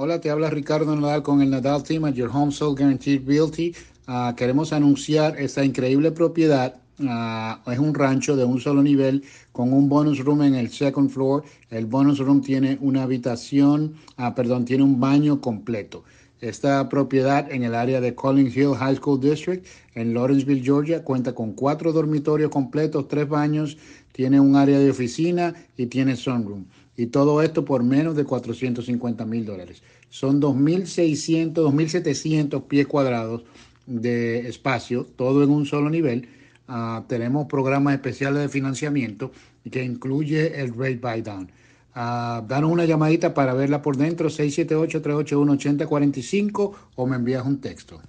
Hola, te habla Ricardo Nadal con el Nadal Team at Your Home Sold Guaranteed Realty. Ah, queremos anunciar esta increíble propiedad es un rancho de un solo nivel con un bonus room en el second floor. El bonus room tiene una habitación, ah, perdón, tiene un baño completo. Esta propiedad en el área de Collins Hill High School District en Lawrenceville, Georgia, cuenta con cuatro dormitorios completos, tres baños, tiene un área de oficina y tiene sunroom. Y todo esto por menos de 450 mil dólares. Son 2.600, 2.700 pies cuadrados de espacio, todo en un solo nivel Ah, tenemos programas especiales de financiamiento que incluye el Rate down. Down. Ah, danos una llamadita para verla por dentro, 678-381-8045 o me envías un texto.